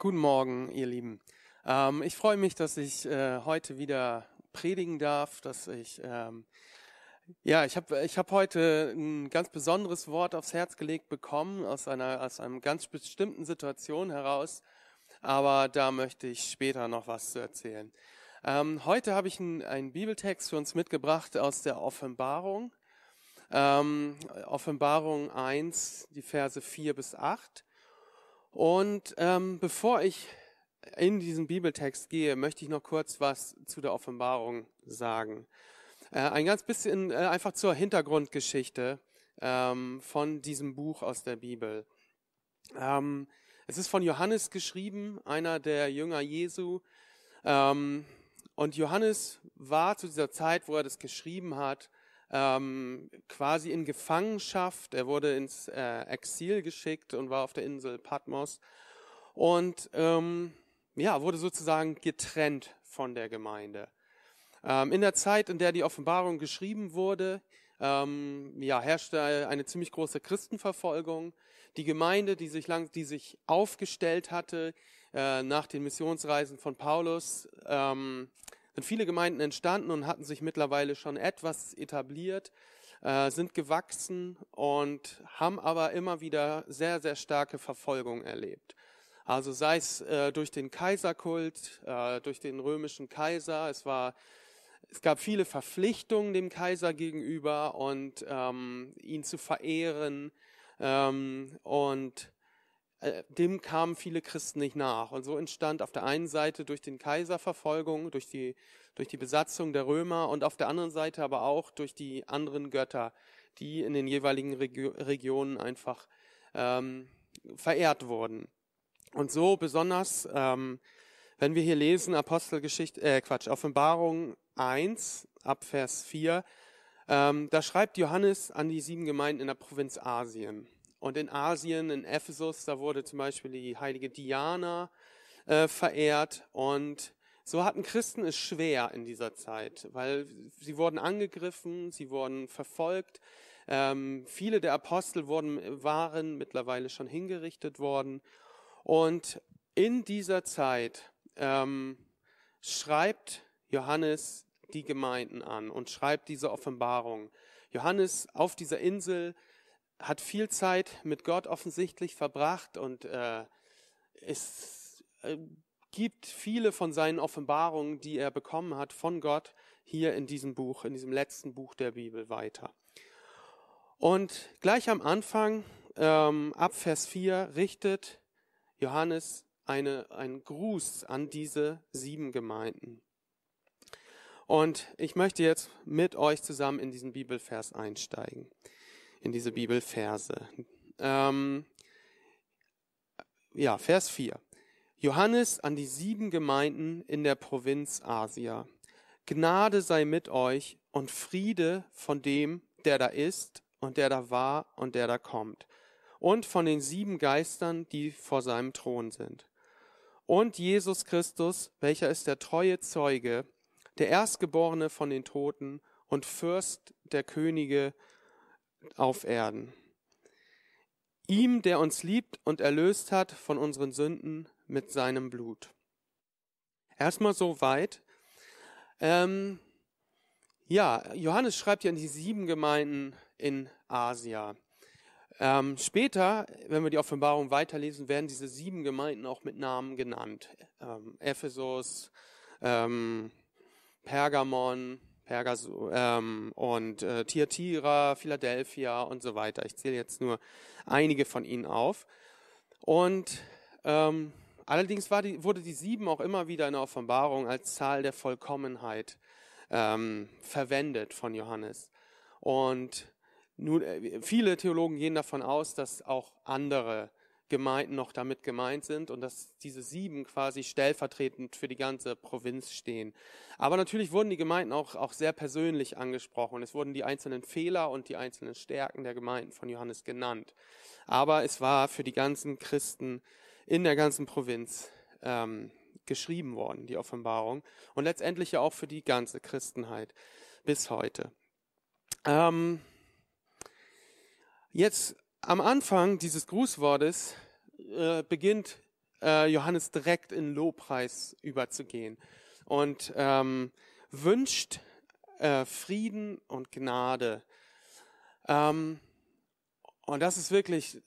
Guten Morgen, ihr Lieben. Ähm, ich freue mich, dass ich äh, heute wieder predigen darf, dass ich ähm, ja, ich habe ich hab heute ein ganz besonderes Wort aufs Herz gelegt bekommen aus einer aus einer ganz bestimmten Situation heraus, aber da möchte ich später noch was zu erzählen. Ähm, heute habe ich einen, einen Bibeltext für uns mitgebracht aus der Offenbarung. Ähm, Offenbarung 1, die Verse 4 bis 8. Und ähm, bevor ich in diesen Bibeltext gehe, möchte ich noch kurz was zu der Offenbarung sagen. Äh, ein ganz bisschen äh, einfach zur Hintergrundgeschichte ähm, von diesem Buch aus der Bibel. Ähm, es ist von Johannes geschrieben, einer der Jünger Jesu. Ähm, und Johannes war zu dieser Zeit, wo er das geschrieben hat, ähm, quasi in Gefangenschaft. Er wurde ins äh, Exil geschickt und war auf der Insel Patmos und ähm, ja, wurde sozusagen getrennt von der Gemeinde. Ähm, in der Zeit, in der die Offenbarung geschrieben wurde, ähm, ja, herrschte eine ziemlich große Christenverfolgung. Die Gemeinde, die sich, lang, die sich aufgestellt hatte äh, nach den Missionsreisen von Paulus, ähm, sind viele Gemeinden entstanden und hatten sich mittlerweile schon etwas etabliert, äh, sind gewachsen und haben aber immer wieder sehr, sehr starke Verfolgung erlebt. Also sei es äh, durch den Kaiserkult, äh, durch den römischen Kaiser, es war es gab viele Verpflichtungen dem Kaiser gegenüber und ähm, ihn zu verehren ähm, und äh, dem kamen viele Christen nicht nach. Und so entstand auf der einen Seite durch den Kaiserverfolgung, durch die, durch die Besatzung der Römer und auf der anderen Seite aber auch durch die anderen Götter, die in den jeweiligen Regio Regionen einfach ähm, verehrt wurden. Und so besonders, ähm, wenn wir hier lesen, Apostelgeschichte, äh Quatsch, Offenbarung 1 ab Vers 4, ähm, da schreibt Johannes an die sieben Gemeinden in der Provinz Asien. Und in Asien, in Ephesus, da wurde zum Beispiel die heilige Diana äh, verehrt. Und so hatten Christen es schwer in dieser Zeit, weil sie wurden angegriffen, sie wurden verfolgt. Ähm, viele der Apostel wurden, waren mittlerweile schon hingerichtet worden. Und in dieser Zeit ähm, schreibt Johannes die Gemeinden an und schreibt diese Offenbarung. Johannes auf dieser Insel hat viel Zeit mit Gott offensichtlich verbracht und äh, es äh, gibt viele von seinen Offenbarungen, die er bekommen hat von Gott hier in diesem Buch, in diesem letzten Buch der Bibel weiter. Und gleich am Anfang, ähm, ab Vers 4, richtet Johannes eine, einen Gruß an diese sieben Gemeinden. Und ich möchte jetzt mit euch zusammen in diesen Bibelvers einsteigen in diese Bibelverse. Ähm, ja, Vers 4. Johannes an die sieben Gemeinden in der Provinz Asia. Gnade sei mit euch und Friede von dem, der da ist und der da war und der da kommt. Und von den sieben Geistern, die vor seinem Thron sind. Und Jesus Christus, welcher ist der treue Zeuge, der Erstgeborene von den Toten und Fürst der Könige, auf Erden. Ihm, der uns liebt und erlöst hat von unseren Sünden mit seinem Blut. Erstmal so weit. Ähm, ja, Johannes schreibt ja in die sieben Gemeinden in Asia. Ähm, später, wenn wir die Offenbarung weiterlesen, werden diese sieben Gemeinden auch mit Namen genannt. Ähm, Ephesus, ähm, Pergamon, Herr ähm, und äh, Thyatira, Philadelphia und so weiter. Ich zähle jetzt nur einige von ihnen auf. Und ähm, allerdings die, wurde die sieben auch immer wieder in der Offenbarung als Zahl der Vollkommenheit ähm, verwendet von Johannes. Und nun, äh, viele Theologen gehen davon aus, dass auch andere Gemeinden noch damit gemeint sind und dass diese sieben quasi stellvertretend für die ganze Provinz stehen. Aber natürlich wurden die Gemeinden auch, auch sehr persönlich angesprochen. Es wurden die einzelnen Fehler und die einzelnen Stärken der Gemeinden von Johannes genannt. Aber es war für die ganzen Christen in der ganzen Provinz ähm, geschrieben worden, die Offenbarung. Und letztendlich ja auch für die ganze Christenheit bis heute. Ähm, jetzt am Anfang dieses Grußwortes äh, beginnt äh, Johannes direkt in Lobpreis überzugehen und ähm, wünscht äh, Frieden und Gnade. Ähm, und das ist wirklich äh,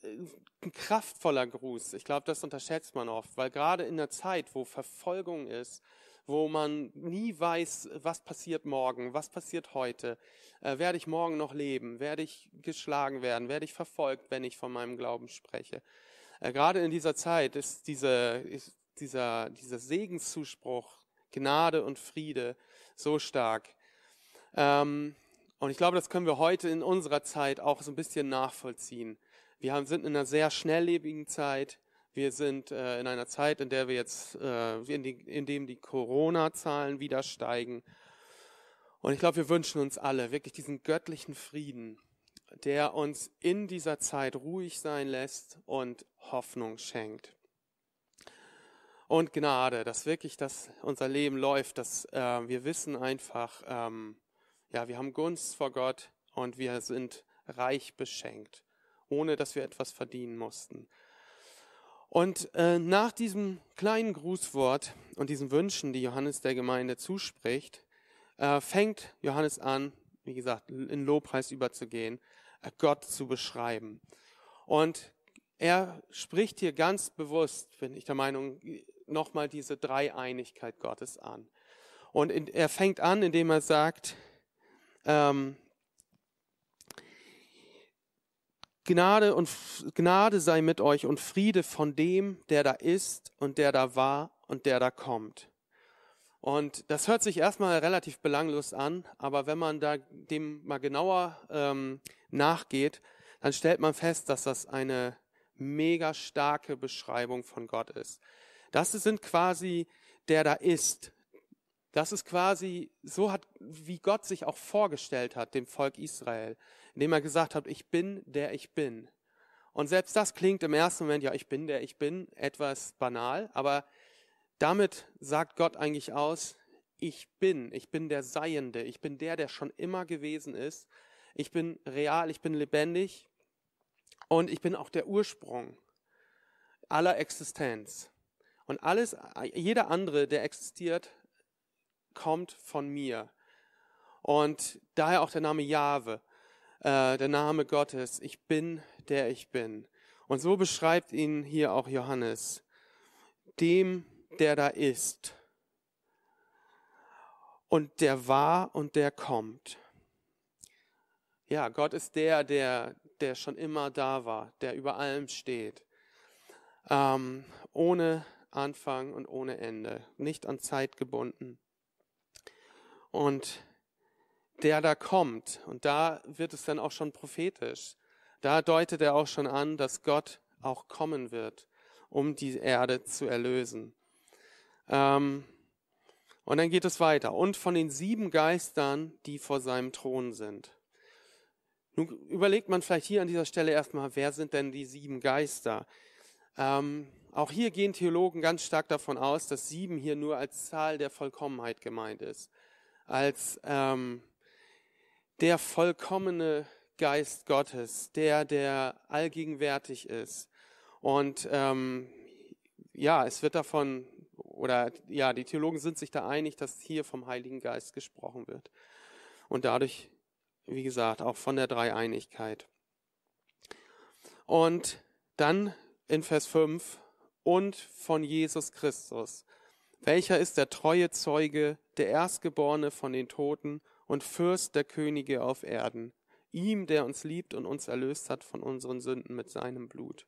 ein kraftvoller Gruß. Ich glaube, das unterschätzt man oft, weil gerade in der Zeit, wo Verfolgung ist, wo man nie weiß, was passiert morgen, was passiert heute, äh, werde ich morgen noch leben, werde ich geschlagen werden, werde ich verfolgt, wenn ich von meinem Glauben spreche. Äh, gerade in dieser Zeit ist, diese, ist dieser, dieser Segenszuspruch, Gnade und Friede so stark. Ähm, und ich glaube, das können wir heute in unserer Zeit auch so ein bisschen nachvollziehen. Wir haben, sind in einer sehr schnelllebigen Zeit. Wir sind äh, in einer Zeit, in der wir jetzt, äh, in, die, in dem die Corona-Zahlen wieder steigen. Und ich glaube, wir wünschen uns alle wirklich diesen göttlichen Frieden, der uns in dieser Zeit ruhig sein lässt und Hoffnung schenkt. Und Gnade, dass wirklich das, unser Leben läuft, dass äh, wir wissen einfach, ähm, ja, wir haben Gunst vor Gott und wir sind reich beschenkt, ohne dass wir etwas verdienen mussten. Und äh, nach diesem kleinen Grußwort und diesen Wünschen, die Johannes der Gemeinde zuspricht, äh, fängt Johannes an, wie gesagt, in Lobpreis überzugehen, äh, Gott zu beschreiben. Und er spricht hier ganz bewusst, bin ich der Meinung, nochmal diese Dreieinigkeit Gottes an. Und in, er fängt an, indem er sagt, ähm, Gnade und Gnade sei mit euch und Friede von dem, der da ist und der da war und der da kommt. Und das hört sich erstmal relativ belanglos an, aber wenn man da dem mal genauer ähm, nachgeht, dann stellt man fest, dass das eine mega starke Beschreibung von Gott ist. Das sind quasi der da ist. Das ist quasi so hat, wie Gott sich auch vorgestellt hat, dem Volk Israel indem er gesagt hat, ich bin der ich bin. Und selbst das klingt im ersten Moment, ja, ich bin der ich bin, etwas banal, aber damit sagt Gott eigentlich aus, ich bin, ich bin der Seiende, ich bin der, der schon immer gewesen ist, ich bin real, ich bin lebendig und ich bin auch der Ursprung aller Existenz. Und alles, jeder andere, der existiert, kommt von mir. Und daher auch der Name Jahwe. Äh, der Name Gottes, ich bin, der ich bin. Und so beschreibt ihn hier auch Johannes, dem, der da ist und der war und der kommt. Ja, Gott ist der, der, der schon immer da war, der über allem steht, ähm, ohne Anfang und ohne Ende, nicht an Zeit gebunden. Und der da kommt. Und da wird es dann auch schon prophetisch. Da deutet er auch schon an, dass Gott auch kommen wird, um die Erde zu erlösen. Ähm, und dann geht es weiter. Und von den sieben Geistern, die vor seinem Thron sind. Nun überlegt man vielleicht hier an dieser Stelle erstmal, wer sind denn die sieben Geister? Ähm, auch hier gehen Theologen ganz stark davon aus, dass sieben hier nur als Zahl der Vollkommenheit gemeint ist. Als ähm, der vollkommene Geist Gottes, der, der allgegenwärtig ist. Und ähm, ja, es wird davon, oder ja, die Theologen sind sich da einig, dass hier vom Heiligen Geist gesprochen wird. Und dadurch, wie gesagt, auch von der Dreieinigkeit. Und dann in Vers 5, und von Jesus Christus, welcher ist der treue Zeuge, der Erstgeborene von den Toten und Fürst der Könige auf Erden, ihm, der uns liebt und uns erlöst hat von unseren Sünden mit seinem Blut.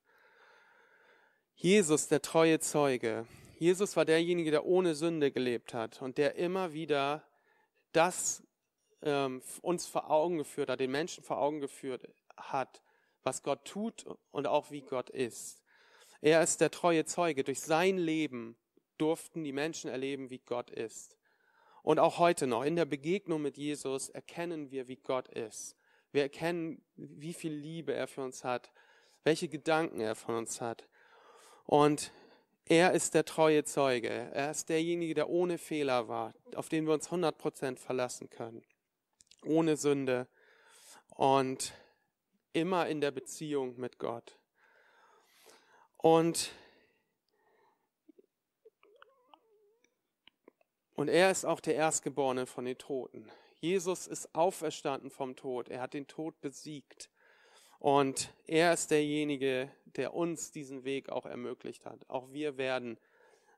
Jesus, der treue Zeuge. Jesus war derjenige, der ohne Sünde gelebt hat und der immer wieder das ähm, uns vor Augen geführt hat, den Menschen vor Augen geführt hat, was Gott tut und auch wie Gott ist. Er ist der treue Zeuge. Durch sein Leben durften die Menschen erleben, wie Gott ist. Und auch heute noch, in der Begegnung mit Jesus, erkennen wir, wie Gott ist. Wir erkennen, wie viel Liebe er für uns hat, welche Gedanken er von uns hat. Und er ist der treue Zeuge. Er ist derjenige, der ohne Fehler war, auf den wir uns 100% verlassen können. Ohne Sünde und immer in der Beziehung mit Gott. Und Und er ist auch der Erstgeborene von den Toten. Jesus ist auferstanden vom Tod. Er hat den Tod besiegt. Und er ist derjenige, der uns diesen Weg auch ermöglicht hat. Auch wir werden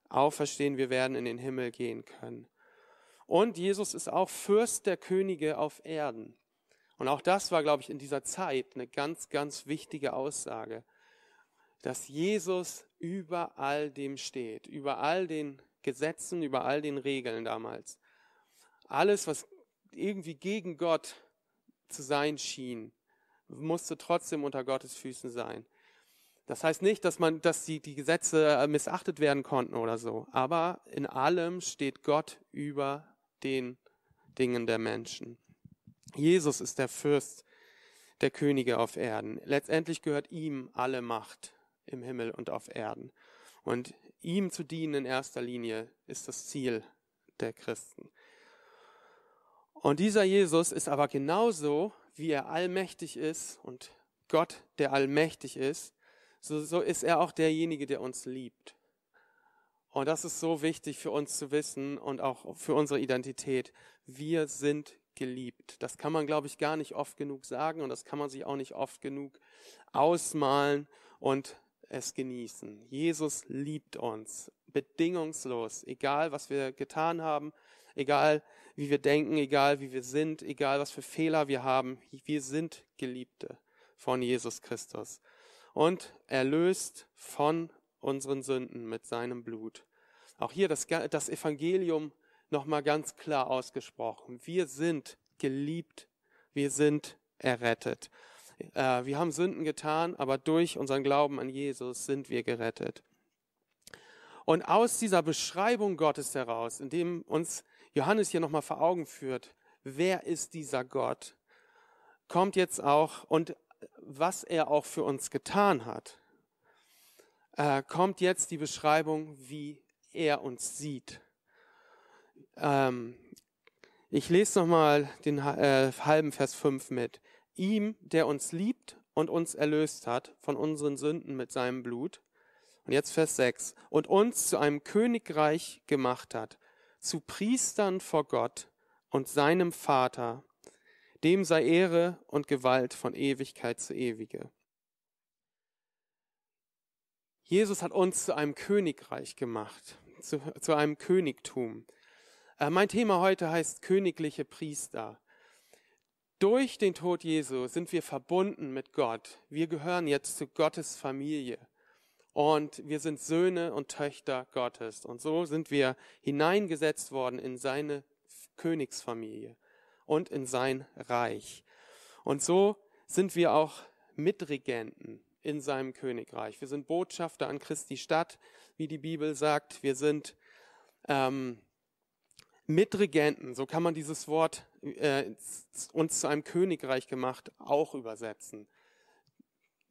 auferstehen, wir werden in den Himmel gehen können. Und Jesus ist auch Fürst der Könige auf Erden. Und auch das war, glaube ich, in dieser Zeit eine ganz, ganz wichtige Aussage, dass Jesus über all dem steht, über all den Gesetzen, über all den Regeln damals. Alles, was irgendwie gegen Gott zu sein schien, musste trotzdem unter Gottes Füßen sein. Das heißt nicht, dass man, dass die, die Gesetze äh, missachtet werden konnten oder so. Aber in allem steht Gott über den Dingen der Menschen. Jesus ist der Fürst der Könige auf Erden. Letztendlich gehört ihm alle Macht im Himmel und auf Erden. Und ihm zu dienen in erster Linie ist das Ziel der Christen. Und dieser Jesus ist aber genauso, wie er allmächtig ist und Gott, der allmächtig ist, so, so ist er auch derjenige, der uns liebt. Und das ist so wichtig für uns zu wissen und auch für unsere Identität. Wir sind geliebt. Das kann man, glaube ich, gar nicht oft genug sagen und das kann man sich auch nicht oft genug ausmalen und es genießen. Jesus liebt uns bedingungslos, egal was wir getan haben, egal wie wir denken, egal wie wir sind, egal was für Fehler wir haben. Wir sind Geliebte von Jesus Christus und erlöst von unseren Sünden mit seinem Blut. Auch hier das, das Evangelium nochmal ganz klar ausgesprochen. Wir sind geliebt, wir sind errettet äh, wir haben Sünden getan, aber durch unseren Glauben an Jesus sind wir gerettet. Und aus dieser Beschreibung Gottes heraus, indem uns Johannes hier nochmal vor Augen führt, wer ist dieser Gott, kommt jetzt auch und was er auch für uns getan hat, äh, kommt jetzt die Beschreibung, wie er uns sieht. Ähm, ich lese nochmal den äh, halben Vers 5 mit ihm, der uns liebt und uns erlöst hat von unseren Sünden mit seinem Blut. Und jetzt Vers 6. Und uns zu einem Königreich gemacht hat, zu Priestern vor Gott und seinem Vater. Dem sei Ehre und Gewalt von Ewigkeit zu Ewige. Jesus hat uns zu einem Königreich gemacht, zu, zu einem Königtum. Äh, mein Thema heute heißt königliche Priester. Durch den Tod Jesu sind wir verbunden mit Gott. Wir gehören jetzt zu Gottes Familie. Und wir sind Söhne und Töchter Gottes. Und so sind wir hineingesetzt worden in seine Königsfamilie und in sein Reich. Und so sind wir auch Mitregenten in seinem Königreich. Wir sind Botschafter an Christi Stadt, wie die Bibel sagt. Wir sind ähm, Mitregenten, so kann man dieses Wort äh, uns zu einem Königreich gemacht auch übersetzen.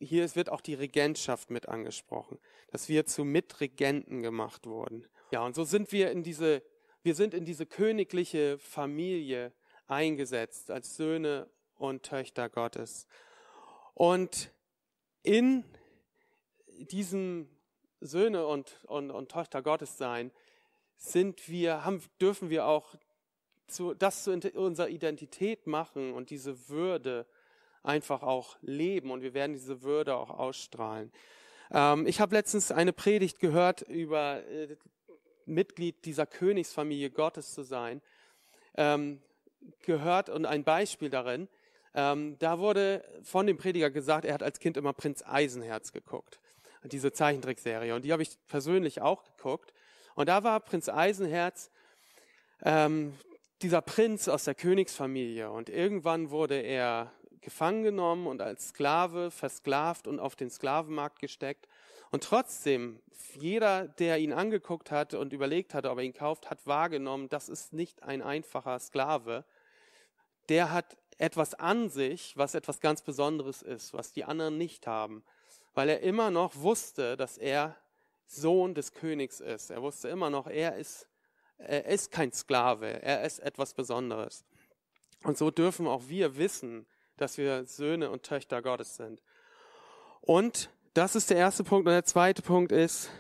Hier wird auch die Regentschaft mit angesprochen, dass wir zu Mitregenten gemacht wurden. Ja, und so sind wir in diese, wir sind in diese königliche Familie eingesetzt als Söhne und Töchter Gottes. Und in diesem Söhne und, und, und Tochter Gottes sein, sind wir, haben, dürfen wir auch zu, das zu unserer Identität machen und diese Würde einfach auch leben und wir werden diese Würde auch ausstrahlen. Ähm, ich habe letztens eine Predigt gehört über äh, Mitglied dieser Königsfamilie Gottes zu sein, ähm, gehört und ein Beispiel darin. Ähm, da wurde von dem Prediger gesagt, er hat als Kind immer Prinz Eisenherz geguckt, diese Zeichentrickserie. Und die habe ich persönlich auch geguckt. Und da war Prinz Eisenherz, ähm, dieser Prinz aus der Königsfamilie. Und irgendwann wurde er gefangen genommen und als Sklave versklavt und auf den Sklavenmarkt gesteckt. Und trotzdem, jeder, der ihn angeguckt hat und überlegt hatte, ob er ihn kauft, hat wahrgenommen, das ist nicht ein einfacher Sklave. Der hat etwas an sich, was etwas ganz Besonderes ist, was die anderen nicht haben, weil er immer noch wusste, dass er Sohn des Königs ist. Er wusste immer noch, er ist, er ist kein Sklave, er ist etwas Besonderes. Und so dürfen auch wir wissen, dass wir Söhne und Töchter Gottes sind. Und das ist der erste Punkt. Und der zweite Punkt ist,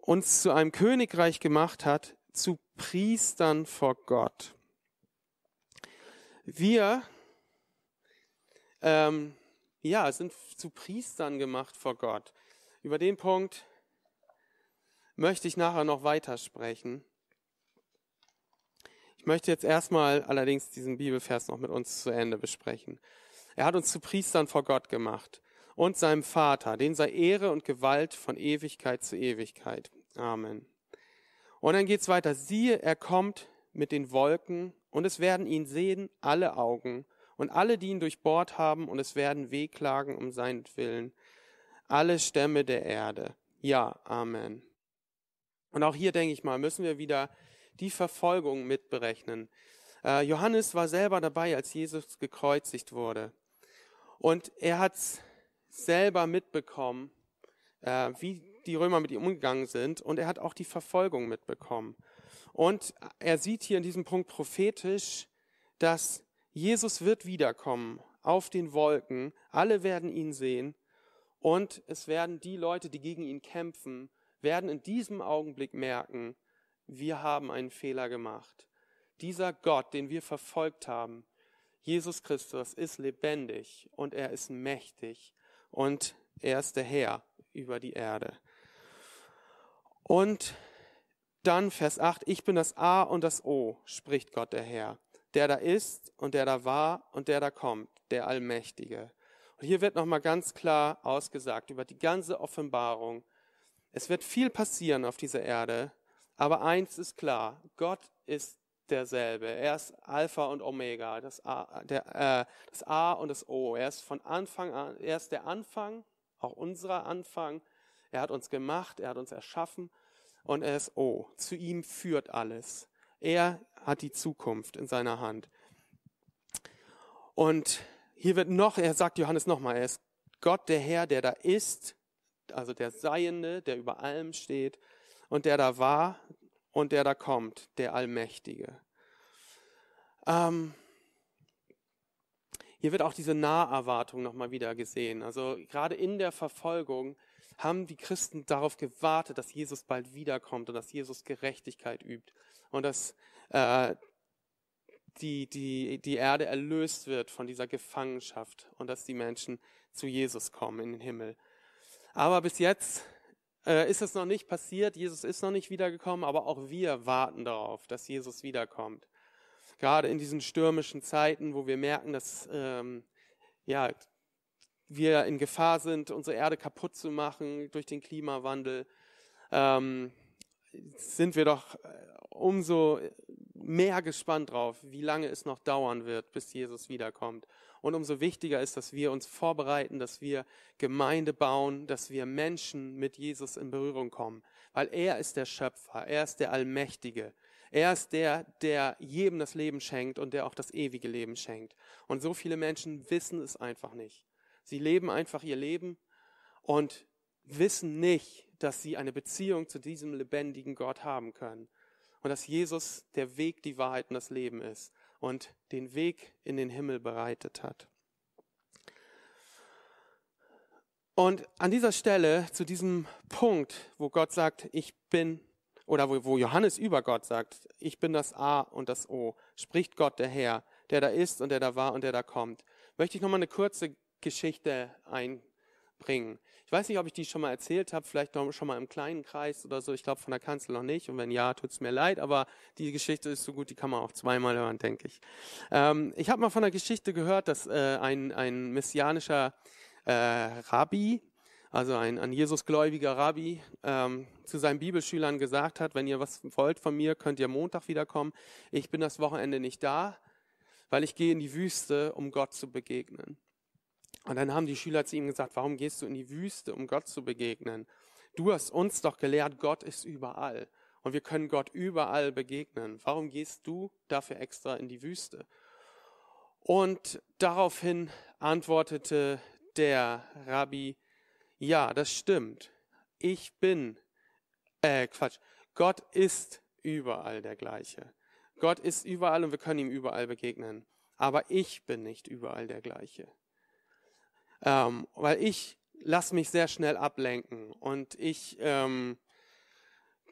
uns zu einem Königreich gemacht hat, zu Priestern vor Gott. Wir ähm, ja, sind zu Priestern gemacht vor Gott. Über den Punkt möchte ich nachher noch weitersprechen. Ich möchte jetzt erstmal allerdings diesen Bibelvers noch mit uns zu Ende besprechen. Er hat uns zu Priestern vor Gott gemacht und seinem Vater, den sei Ehre und Gewalt von Ewigkeit zu Ewigkeit. Amen. Und dann geht's weiter. Siehe, er kommt mit den Wolken und es werden ihn sehen alle Augen und alle, die ihn durchbohrt haben und es werden wehklagen um Willen alle Stämme der Erde. Ja, Amen. Und auch hier denke ich mal, müssen wir wieder die Verfolgung mitberechnen. Äh, Johannes war selber dabei, als Jesus gekreuzigt wurde. Und er hat selber mitbekommen, äh, wie die Römer mit ihm umgegangen sind. Und er hat auch die Verfolgung mitbekommen. Und er sieht hier in diesem Punkt prophetisch, dass Jesus wird wiederkommen auf den Wolken. Alle werden ihn sehen. Und es werden die Leute, die gegen ihn kämpfen, werden in diesem Augenblick merken, wir haben einen Fehler gemacht. Dieser Gott, den wir verfolgt haben, Jesus Christus, ist lebendig und er ist mächtig und er ist der Herr über die Erde. Und dann Vers 8, ich bin das A und das O, spricht Gott der Herr, der da ist und der da war und der da kommt, der Allmächtige. Und hier wird nochmal ganz klar ausgesagt über die ganze Offenbarung, es wird viel passieren auf dieser Erde, aber eins ist klar, Gott ist derselbe. Er ist Alpha und Omega, das A, der, äh, das A und das O. Er ist von Anfang an, er ist der Anfang, auch unser Anfang. Er hat uns gemacht, er hat uns erschaffen und er ist O. Zu ihm führt alles. Er hat die Zukunft in seiner Hand. Und hier wird noch, er sagt Johannes nochmal, er ist Gott der Herr, der da ist also der Seiende, der über allem steht und der da war und der da kommt, der Allmächtige. Ähm, hier wird auch diese Naherwartung nochmal wieder gesehen. Also gerade in der Verfolgung haben die Christen darauf gewartet, dass Jesus bald wiederkommt und dass Jesus Gerechtigkeit übt und dass äh, die, die, die Erde erlöst wird von dieser Gefangenschaft und dass die Menschen zu Jesus kommen in den Himmel. Aber bis jetzt äh, ist es noch nicht passiert, Jesus ist noch nicht wiedergekommen, aber auch wir warten darauf, dass Jesus wiederkommt. Gerade in diesen stürmischen Zeiten, wo wir merken, dass ähm, ja, wir in Gefahr sind, unsere Erde kaputt zu machen durch den Klimawandel, ähm, sind wir doch äh, umso mehr gespannt drauf, wie lange es noch dauern wird, bis Jesus wiederkommt. Und umso wichtiger ist, dass wir uns vorbereiten, dass wir Gemeinde bauen, dass wir Menschen mit Jesus in Berührung kommen, weil er ist der Schöpfer, er ist der Allmächtige. Er ist der, der jedem das Leben schenkt und der auch das ewige Leben schenkt. Und so viele Menschen wissen es einfach nicht. Sie leben einfach ihr Leben und wissen nicht, dass sie eine Beziehung zu diesem lebendigen Gott haben können und dass Jesus der Weg, die Wahrheit und das Leben ist und den Weg in den Himmel bereitet hat. Und an dieser Stelle, zu diesem Punkt, wo Gott sagt, ich bin, oder wo, wo Johannes über Gott sagt, ich bin das A und das O, spricht Gott der Herr, der da ist und der da war und der da kommt, möchte ich nochmal eine kurze Geschichte ein, bringen. Ich weiß nicht, ob ich die schon mal erzählt habe, vielleicht noch schon mal im kleinen Kreis oder so. Ich glaube von der Kanzel noch nicht. Und wenn ja, tut es mir leid, aber die Geschichte ist so gut, die kann man auch zweimal hören, denke ich. Ähm, ich habe mal von der Geschichte gehört, dass äh, ein, ein messianischer äh, Rabbi, also ein an Jesus gläubiger Rabbi, ähm, zu seinen Bibelschülern gesagt hat, wenn ihr was wollt von mir, könnt ihr Montag wiederkommen. Ich bin das Wochenende nicht da, weil ich gehe in die Wüste, um Gott zu begegnen. Und dann haben die Schüler zu ihm gesagt, warum gehst du in die Wüste, um Gott zu begegnen? Du hast uns doch gelehrt, Gott ist überall. Und wir können Gott überall begegnen. Warum gehst du dafür extra in die Wüste? Und daraufhin antwortete der Rabbi, ja, das stimmt. Ich bin, äh, Quatsch. Gott ist überall der gleiche. Gott ist überall und wir können ihm überall begegnen. Aber ich bin nicht überall der gleiche. Ähm, weil ich lasse mich sehr schnell ablenken und ich ähm,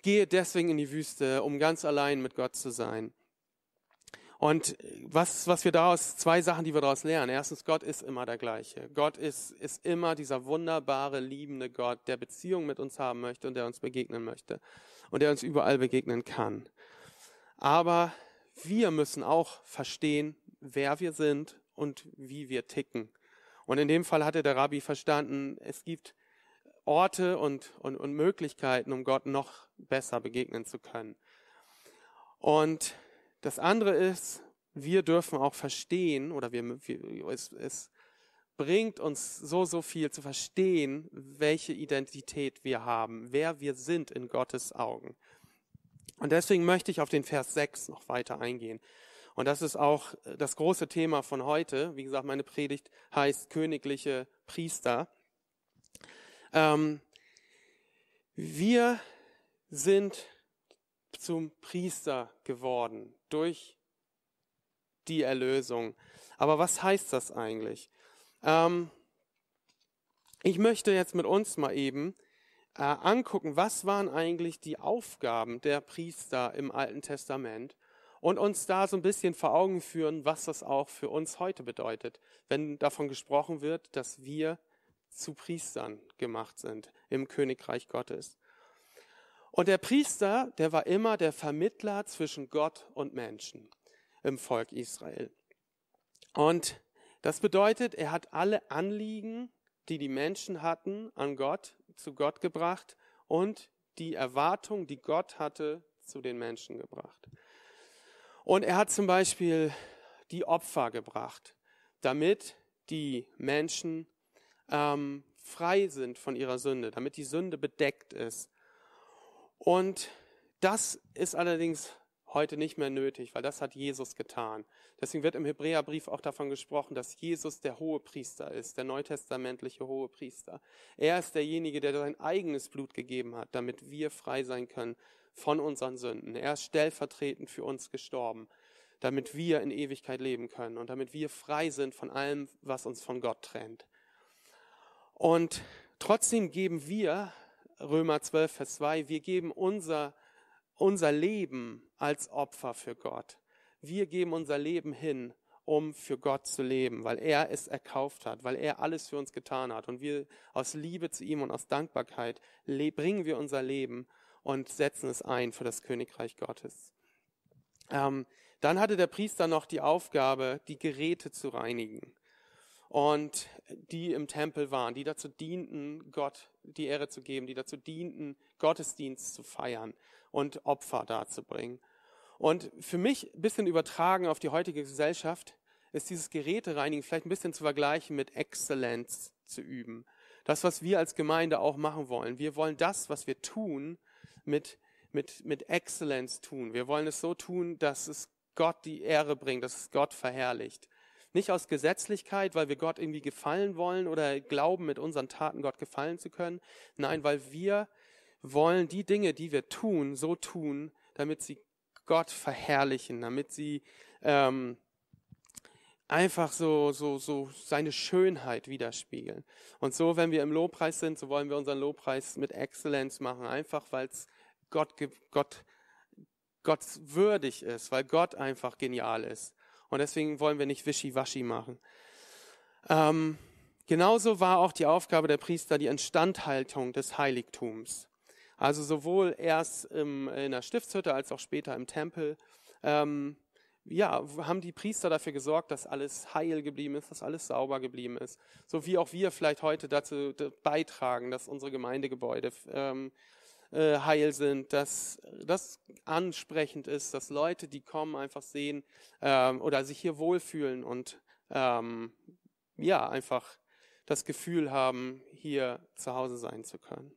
gehe deswegen in die Wüste, um ganz allein mit Gott zu sein. Und äh, was, was wir daraus, zwei Sachen, die wir daraus lernen. Erstens, Gott ist immer der gleiche. Gott ist, ist immer dieser wunderbare, liebende Gott, der Beziehung mit uns haben möchte und der uns begegnen möchte und der uns überall begegnen kann. Aber wir müssen auch verstehen, wer wir sind und wie wir ticken. Und in dem Fall hatte der Rabbi verstanden, es gibt Orte und, und, und Möglichkeiten, um Gott noch besser begegnen zu können. Und das andere ist, wir dürfen auch verstehen, oder wir, wir es, es bringt uns so, so viel zu verstehen, welche Identität wir haben, wer wir sind in Gottes Augen. Und deswegen möchte ich auf den Vers 6 noch weiter eingehen. Und das ist auch äh, das große Thema von heute. Wie gesagt, meine Predigt heißt königliche Priester. Ähm, wir sind zum Priester geworden durch die Erlösung. Aber was heißt das eigentlich? Ähm, ich möchte jetzt mit uns mal eben äh, angucken, was waren eigentlich die Aufgaben der Priester im Alten Testament und uns da so ein bisschen vor Augen führen, was das auch für uns heute bedeutet, wenn davon gesprochen wird, dass wir zu Priestern gemacht sind im Königreich Gottes. Und der Priester, der war immer der Vermittler zwischen Gott und Menschen im Volk Israel. Und das bedeutet, er hat alle Anliegen, die die Menschen hatten, an Gott, zu Gott gebracht und die Erwartung, die Gott hatte, zu den Menschen gebracht. Und er hat zum Beispiel die Opfer gebracht, damit die Menschen ähm, frei sind von ihrer Sünde, damit die Sünde bedeckt ist. Und das ist allerdings heute nicht mehr nötig, weil das hat Jesus getan. Deswegen wird im Hebräerbrief auch davon gesprochen, dass Jesus der hohe Priester ist, der neutestamentliche hohe Priester. Er ist derjenige, der sein eigenes Blut gegeben hat, damit wir frei sein können von unseren Sünden. Er ist stellvertretend für uns gestorben, damit wir in Ewigkeit leben können und damit wir frei sind von allem, was uns von Gott trennt. Und trotzdem geben wir, Römer 12, Vers 2, wir geben unser, unser Leben als Opfer für Gott. Wir geben unser Leben hin, um für Gott zu leben, weil er es erkauft hat, weil er alles für uns getan hat. Und wir aus Liebe zu ihm und aus Dankbarkeit bringen wir unser Leben und setzen es ein für das Königreich Gottes. Ähm, dann hatte der Priester noch die Aufgabe, die Geräte zu reinigen und die im Tempel waren, die dazu dienten, Gott die Ehre zu geben, die dazu dienten, Gottesdienst zu feiern und Opfer darzubringen. Und für mich ein bisschen übertragen auf die heutige Gesellschaft ist dieses Gerätereinigen vielleicht ein bisschen zu vergleichen mit Exzellenz zu üben. Das, was wir als Gemeinde auch machen wollen. Wir wollen das, was wir tun, mit, mit, mit Exzellenz tun. Wir wollen es so tun, dass es Gott die Ehre bringt, dass es Gott verherrlicht. Nicht aus Gesetzlichkeit, weil wir Gott irgendwie gefallen wollen oder glauben, mit unseren Taten Gott gefallen zu können. Nein, weil wir wollen die Dinge, die wir tun, so tun, damit sie Gott verherrlichen, damit sie ähm, einfach so, so, so seine Schönheit widerspiegeln. Und so, wenn wir im Lobpreis sind, so wollen wir unseren Lobpreis mit Exzellenz machen, einfach weil es Gott, Gott, Gott würdig ist, weil Gott einfach genial ist. Und deswegen wollen wir nicht wischiwaschi machen. Ähm, genauso war auch die Aufgabe der Priester die Instandhaltung des Heiligtums. Also sowohl erst im, in der Stiftshütte als auch später im Tempel. Ähm, ja, haben die Priester dafür gesorgt, dass alles heil geblieben ist, dass alles sauber geblieben ist. So wie auch wir vielleicht heute dazu beitragen, dass unsere Gemeindegebäude ähm, äh, heil sind, dass das ansprechend ist, dass Leute, die kommen, einfach sehen ähm, oder sich hier wohlfühlen und ähm, ja, einfach das Gefühl haben, hier zu Hause sein zu können.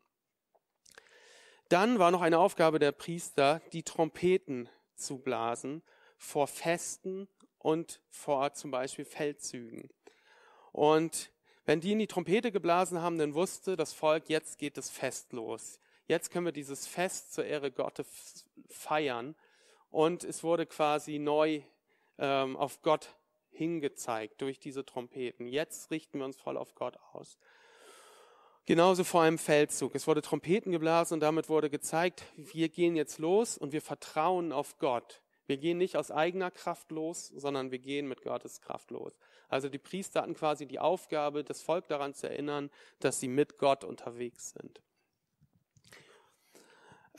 Dann war noch eine Aufgabe der Priester, die Trompeten zu blasen vor Festen und vor zum Beispiel Feldzügen. Und wenn die in die Trompete geblasen haben, dann wusste das Volk, jetzt geht das Fest los. Jetzt können wir dieses Fest zur Ehre Gottes feiern. Und es wurde quasi neu ähm, auf Gott hingezeigt durch diese Trompeten. Jetzt richten wir uns voll auf Gott aus. Genauso vor einem Feldzug. Es wurde Trompeten geblasen und damit wurde gezeigt, wir gehen jetzt los und wir vertrauen auf Gott. Wir gehen nicht aus eigener Kraft los, sondern wir gehen mit Gottes Kraft los. Also die Priester hatten quasi die Aufgabe, das Volk daran zu erinnern, dass sie mit Gott unterwegs sind.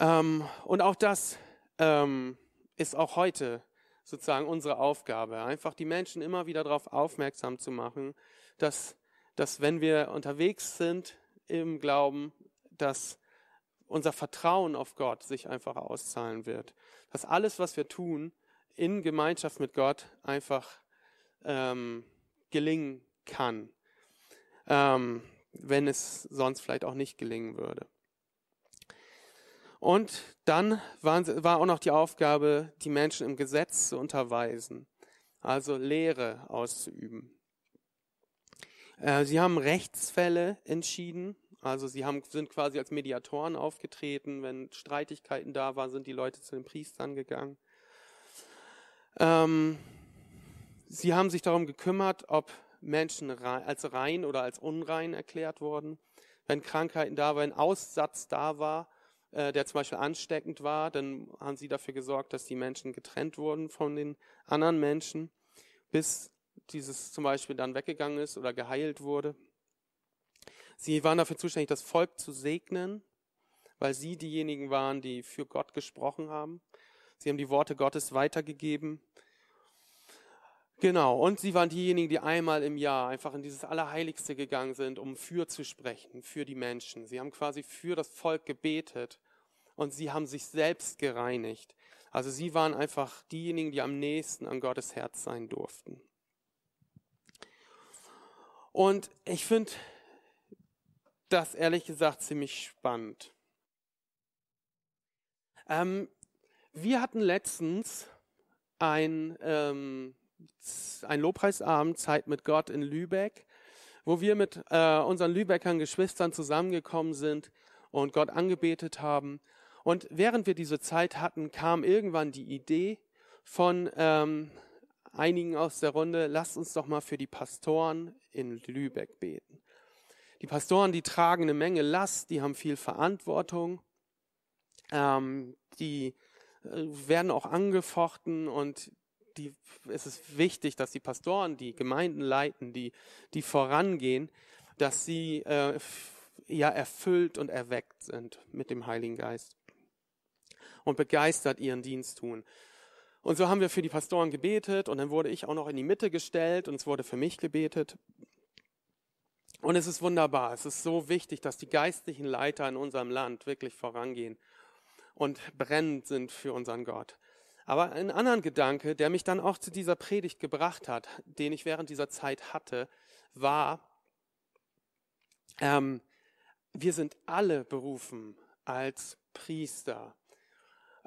Ähm, und auch das ähm, ist auch heute sozusagen unsere Aufgabe, einfach die Menschen immer wieder darauf aufmerksam zu machen, dass, dass wenn wir unterwegs sind im Glauben, dass unser Vertrauen auf Gott sich einfach auszahlen wird. Dass alles, was wir tun, in Gemeinschaft mit Gott einfach ähm, gelingen kann, ähm, wenn es sonst vielleicht auch nicht gelingen würde. Und dann waren, war auch noch die Aufgabe, die Menschen im Gesetz zu unterweisen, also Lehre auszuüben. Äh, sie haben Rechtsfälle entschieden, also sie haben, sind quasi als Mediatoren aufgetreten. Wenn Streitigkeiten da waren, sind die Leute zu den Priestern gegangen. Ähm, sie haben sich darum gekümmert, ob Menschen als rein oder als unrein erklärt wurden. Wenn Krankheiten da waren, Aussatz da war, äh, der zum Beispiel ansteckend war, dann haben sie dafür gesorgt, dass die Menschen getrennt wurden von den anderen Menschen, bis dieses zum Beispiel dann weggegangen ist oder geheilt wurde. Sie waren dafür zuständig, das Volk zu segnen, weil sie diejenigen waren, die für Gott gesprochen haben. Sie haben die Worte Gottes weitergegeben. Genau, und sie waren diejenigen, die einmal im Jahr einfach in dieses Allerheiligste gegangen sind, um für zu sprechen, für die Menschen. Sie haben quasi für das Volk gebetet und sie haben sich selbst gereinigt. Also sie waren einfach diejenigen, die am nächsten an Gottes Herz sein durften. Und ich finde das ehrlich gesagt ziemlich spannend. Ähm, wir hatten letztens ein, ähm, ein Lobpreisabend, Zeit mit Gott in Lübeck, wo wir mit äh, unseren Lübeckern Geschwistern zusammengekommen sind und Gott angebetet haben. Und während wir diese Zeit hatten, kam irgendwann die Idee von ähm, einigen aus der Runde, lasst uns doch mal für die Pastoren in Lübeck beten. Die Pastoren, die tragen eine Menge Last, die haben viel Verantwortung, ähm, die äh, werden auch angefochten und die, es ist wichtig, dass die Pastoren, die Gemeinden leiten, die, die vorangehen, dass sie äh, ja erfüllt und erweckt sind mit dem Heiligen Geist und begeistert ihren Dienst tun. Und so haben wir für die Pastoren gebetet und dann wurde ich auch noch in die Mitte gestellt und es wurde für mich gebetet. Und es ist wunderbar, es ist so wichtig, dass die geistlichen Leiter in unserem Land wirklich vorangehen und brennend sind für unseren Gott. Aber einen anderen Gedanke, der mich dann auch zu dieser Predigt gebracht hat, den ich während dieser Zeit hatte, war, ähm, wir sind alle berufen als Priester.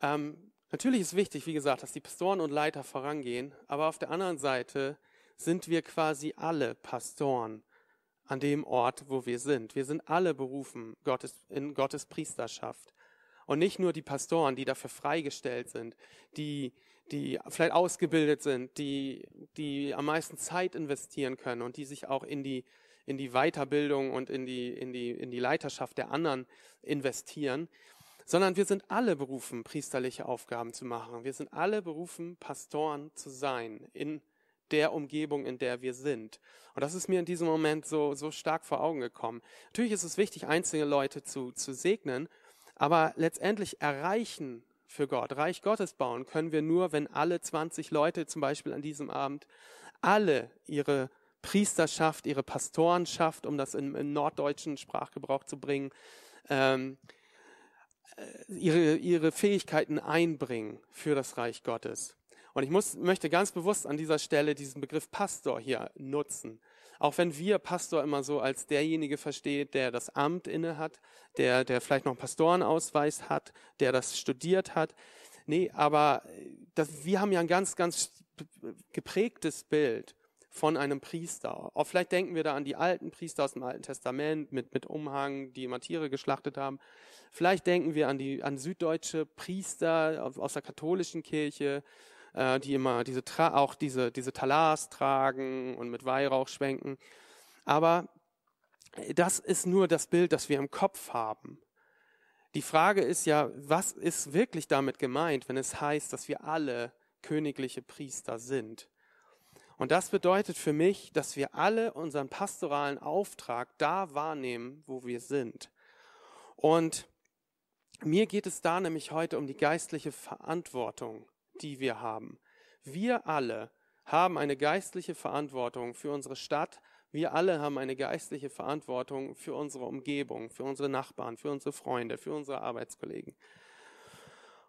Ähm, natürlich ist wichtig, wie gesagt, dass die Pastoren und Leiter vorangehen, aber auf der anderen Seite sind wir quasi alle Pastoren an dem Ort, wo wir sind. Wir sind alle berufen Gottes, in Gottes Priesterschaft. Und nicht nur die Pastoren, die dafür freigestellt sind, die, die vielleicht ausgebildet sind, die, die am meisten Zeit investieren können und die sich auch in die, in die Weiterbildung und in die, in, die, in die Leiterschaft der anderen investieren, sondern wir sind alle berufen, priesterliche Aufgaben zu machen. Wir sind alle berufen, Pastoren zu sein in der Umgebung, in der wir sind. Und das ist mir in diesem Moment so, so stark vor Augen gekommen. Natürlich ist es wichtig, einzelne Leute zu, zu segnen aber letztendlich erreichen für Gott, Reich Gottes bauen können wir nur, wenn alle 20 Leute zum Beispiel an diesem Abend alle ihre Priesterschaft, ihre Pastorenschaft, um das im, im norddeutschen Sprachgebrauch zu bringen, ähm, äh, ihre, ihre Fähigkeiten einbringen für das Reich Gottes. Und ich muss, möchte ganz bewusst an dieser Stelle diesen Begriff Pastor hier nutzen. Auch wenn wir Pastor immer so als derjenige versteht, der das Amt inne hat, der, der vielleicht noch einen Pastorenausweis hat, der das studiert hat. Nee, aber äh, das, wir haben ja ein ganz, ganz geprägtes Bild von einem Priester. Auch vielleicht denken wir da an die alten Priester aus dem Alten Testament mit, mit Umhang, die immer Tiere geschlachtet haben. Vielleicht denken wir an die, an süddeutsche Priester aus der katholischen Kirche äh, die immer diese Tra auch diese, diese Talars tragen und mit Weihrauch schwenken. Aber das ist nur das Bild, das wir im Kopf haben. Die Frage ist ja, was ist wirklich damit gemeint, wenn es heißt, dass wir alle königliche Priester sind? Und das bedeutet für mich, dass wir alle unseren pastoralen Auftrag da wahrnehmen, wo wir sind. Und mir geht es da nämlich heute um die geistliche Verantwortung die wir haben. Wir alle haben eine geistliche Verantwortung für unsere Stadt. Wir alle haben eine geistliche Verantwortung für unsere Umgebung, für unsere Nachbarn, für unsere Freunde, für unsere Arbeitskollegen.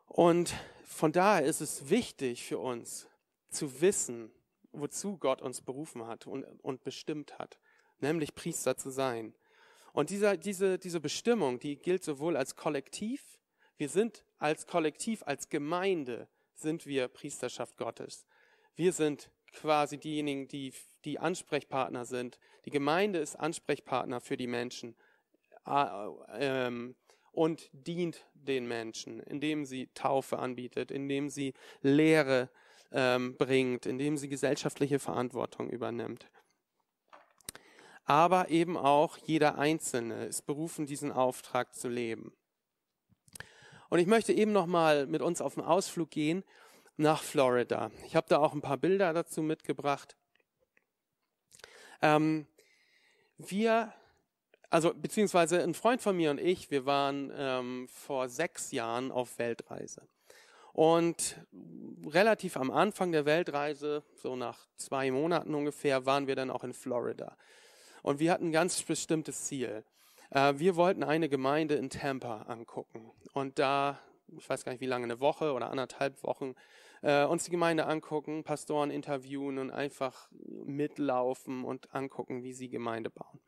Und von daher ist es wichtig für uns zu wissen, wozu Gott uns berufen hat und, und bestimmt hat, nämlich Priester zu sein. Und dieser, diese, diese Bestimmung, die gilt sowohl als Kollektiv, wir sind als Kollektiv, als Gemeinde sind wir Priesterschaft Gottes. Wir sind quasi diejenigen, die die Ansprechpartner sind. Die Gemeinde ist Ansprechpartner für die Menschen ähm, und dient den Menschen, indem sie Taufe anbietet, indem sie Lehre ähm, bringt, indem sie gesellschaftliche Verantwortung übernimmt. Aber eben auch jeder Einzelne ist berufen, diesen Auftrag zu leben. Und ich möchte eben nochmal mit uns auf einen Ausflug gehen nach Florida. Ich habe da auch ein paar Bilder dazu mitgebracht. Ähm, wir, also beziehungsweise ein Freund von mir und ich, wir waren ähm, vor sechs Jahren auf Weltreise. Und relativ am Anfang der Weltreise, so nach zwei Monaten ungefähr, waren wir dann auch in Florida. Und wir hatten ein ganz bestimmtes Ziel. Äh, wir wollten eine Gemeinde in Tampa angucken. Und da, ich weiß gar nicht wie lange, eine Woche oder anderthalb Wochen, äh, uns die Gemeinde angucken, Pastoren interviewen und einfach mitlaufen und angucken, wie sie Gemeinde bauen.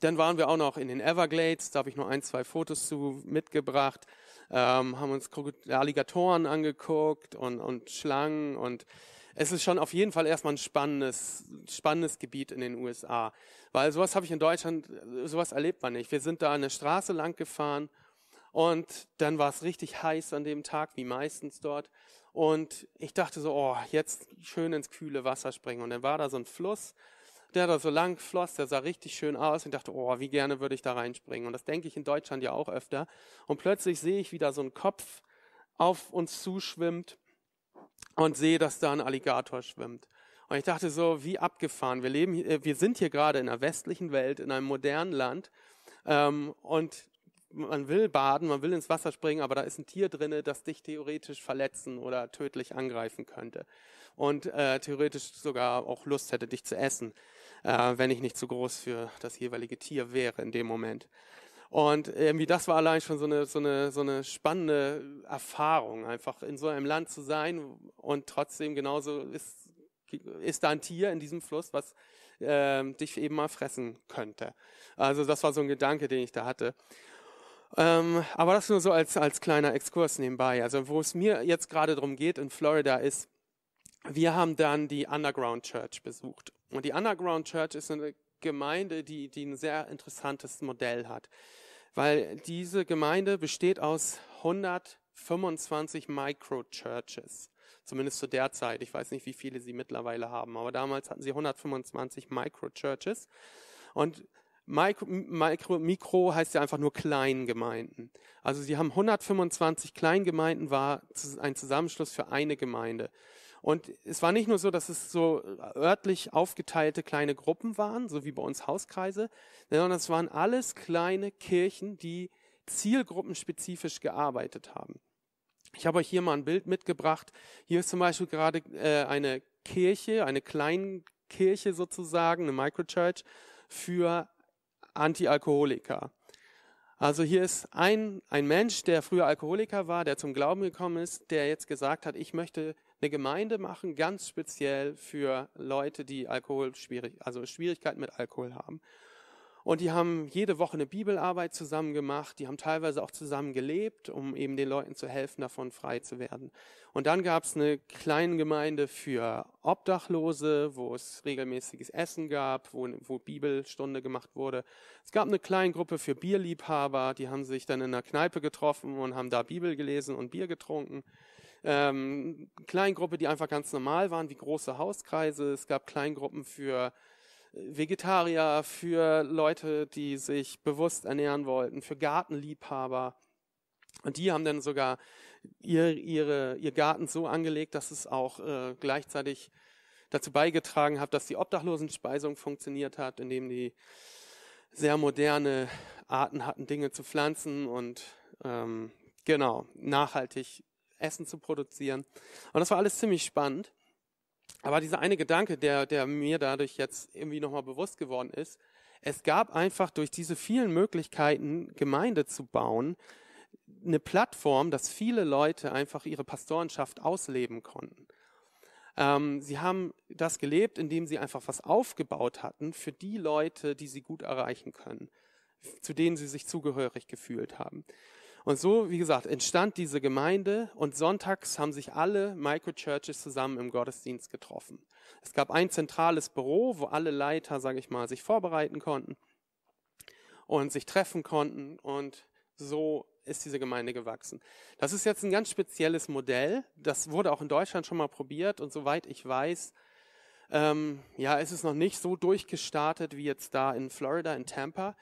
Dann waren wir auch noch in den Everglades, da habe ich nur ein, zwei Fotos zu mitgebracht, ähm, haben uns Alligatoren angeguckt und, und Schlangen und es ist schon auf jeden Fall erstmal ein spannendes, spannendes Gebiet in den USA. Weil sowas habe ich in Deutschland, sowas erlebt man nicht. Wir sind da eine Straße lang gefahren und dann war es richtig heiß an dem Tag, wie meistens dort. Und ich dachte so, oh, jetzt schön ins kühle Wasser springen. Und dann war da so ein Fluss, der da so lang floss, der sah richtig schön aus. Und ich dachte, oh, wie gerne würde ich da reinspringen. Und das denke ich in Deutschland ja auch öfter. Und plötzlich sehe ich, wie da so ein Kopf auf uns zuschwimmt und sehe, dass da ein Alligator schwimmt. Und ich dachte so, wie abgefahren. Wir leben, äh, wir sind hier gerade in einer westlichen Welt, in einem modernen Land. Ähm, und man will baden, man will ins Wasser springen, aber da ist ein Tier drinne, das dich theoretisch verletzen oder tödlich angreifen könnte. Und äh, theoretisch sogar auch Lust hätte, dich zu essen, äh, wenn ich nicht zu groß für das jeweilige Tier wäre in dem Moment. Und irgendwie das war allein schon so eine, so eine, so eine spannende Erfahrung, einfach in so einem Land zu sein und trotzdem genauso ist, ist da ein Tier in diesem Fluss, was äh, dich eben mal fressen könnte. Also das war so ein Gedanke, den ich da hatte. Ähm, aber das nur so als, als kleiner Exkurs nebenbei. Also wo es mir jetzt gerade darum geht in Florida ist, wir haben dann die Underground Church besucht. Und die Underground Church ist eine Gemeinde, die, die ein sehr interessantes Modell hat, weil diese Gemeinde besteht aus 125 Microchurches, zumindest zu der Zeit. Ich weiß nicht, wie viele sie mittlerweile haben, aber damals hatten sie 125 Microchurches und Micro, Micro, Mikro heißt ja einfach nur Kleingemeinden. Also sie haben 125 Kleingemeinden, war ein Zusammenschluss für eine Gemeinde. Und es war nicht nur so, dass es so äh, örtlich aufgeteilte kleine Gruppen waren, so wie bei uns Hauskreise, sondern es waren alles kleine Kirchen, die zielgruppenspezifisch gearbeitet haben. Ich habe euch hier mal ein Bild mitgebracht. Hier ist zum Beispiel gerade äh, eine Kirche, eine Kleinkirche sozusagen, eine Microchurch für Antialkoholiker. Also hier ist ein, ein Mensch, der früher Alkoholiker war, der zum Glauben gekommen ist, der jetzt gesagt hat, ich möchte eine Gemeinde machen, ganz speziell für Leute, die Alkohol schwierig, also Schwierigkeiten mit Alkohol haben. Und die haben jede Woche eine Bibelarbeit zusammen gemacht, die haben teilweise auch zusammen gelebt, um eben den Leuten zu helfen, davon frei zu werden. Und dann gab es eine kleine Gemeinde für Obdachlose, wo es regelmäßiges Essen gab, wo, ne, wo Bibelstunde gemacht wurde. Es gab eine kleine Gruppe für Bierliebhaber, die haben sich dann in einer Kneipe getroffen und haben da Bibel gelesen und Bier getrunken ähm, Kleingruppe, die einfach ganz normal waren, wie große Hauskreise. Es gab Kleingruppen für äh, Vegetarier, für Leute, die sich bewusst ernähren wollten, für Gartenliebhaber. Und die haben dann sogar ihr, ihre, ihr Garten so angelegt, dass es auch äh, gleichzeitig dazu beigetragen hat, dass die Obdachlosenspeisung funktioniert hat, indem die sehr moderne Arten hatten, Dinge zu pflanzen und ähm, genau nachhaltig Essen zu produzieren. Und das war alles ziemlich spannend. Aber dieser eine Gedanke, der, der mir dadurch jetzt irgendwie nochmal bewusst geworden ist, es gab einfach durch diese vielen Möglichkeiten, Gemeinde zu bauen, eine Plattform, dass viele Leute einfach ihre Pastorenschaft ausleben konnten. Ähm, sie haben das gelebt, indem sie einfach was aufgebaut hatten für die Leute, die sie gut erreichen können, zu denen sie sich zugehörig gefühlt haben. Und so, wie gesagt, entstand diese Gemeinde und sonntags haben sich alle Microchurches zusammen im Gottesdienst getroffen. Es gab ein zentrales Büro, wo alle Leiter, sage ich mal, sich vorbereiten konnten und sich treffen konnten und so ist diese Gemeinde gewachsen. Das ist jetzt ein ganz spezielles Modell. Das wurde auch in Deutschland schon mal probiert und soweit ich weiß, ähm, ja, ist es noch nicht so durchgestartet wie jetzt da in Florida, in Tampa.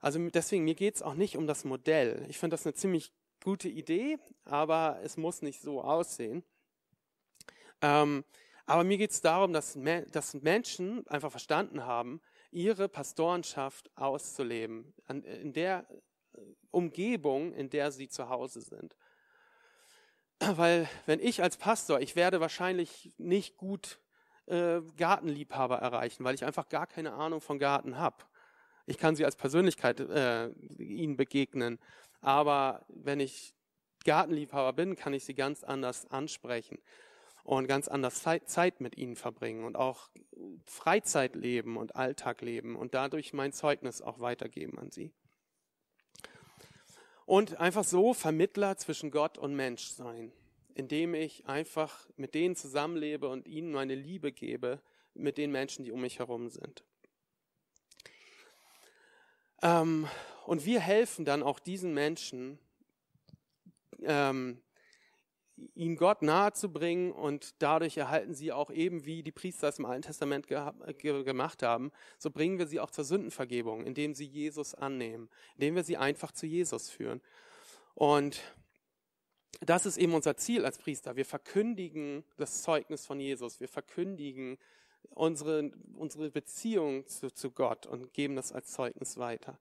Also deswegen, mir geht's auch nicht um das Modell. Ich finde das eine ziemlich gute Idee, aber es muss nicht so aussehen. Ähm, aber mir geht's darum, dass, dass Menschen einfach verstanden haben, ihre Pastorenschaft auszuleben, an, äh, in der äh, Umgebung, in der sie zu Hause sind. Weil wenn ich als Pastor, ich werde wahrscheinlich nicht gut äh, Gartenliebhaber erreichen, weil ich einfach gar keine Ahnung von Garten habe. Ich kann sie als Persönlichkeit äh, ihnen begegnen. Aber wenn ich Gartenliebhaber bin, kann ich sie ganz anders ansprechen und ganz anders Zeit mit ihnen verbringen und auch Freizeit leben und Alltag leben und dadurch mein Zeugnis auch weitergeben an sie. Und einfach so Vermittler zwischen Gott und Mensch sein, indem ich einfach mit denen zusammenlebe und ihnen meine Liebe gebe, mit den Menschen, die um mich herum sind. Ähm, und wir helfen dann auch diesen Menschen, ähm, ihn Gott nahe zu bringen und dadurch erhalten sie auch eben, wie die Priester es im Alten Testament ge gemacht haben, so bringen wir sie auch zur Sündenvergebung, indem sie Jesus annehmen, indem wir sie einfach zu Jesus führen. Und das ist eben unser Ziel als Priester. Wir verkündigen das Zeugnis von Jesus. Wir verkündigen unsere, unsere Beziehung zu, zu Gott und geben das als Zeugnis weiter.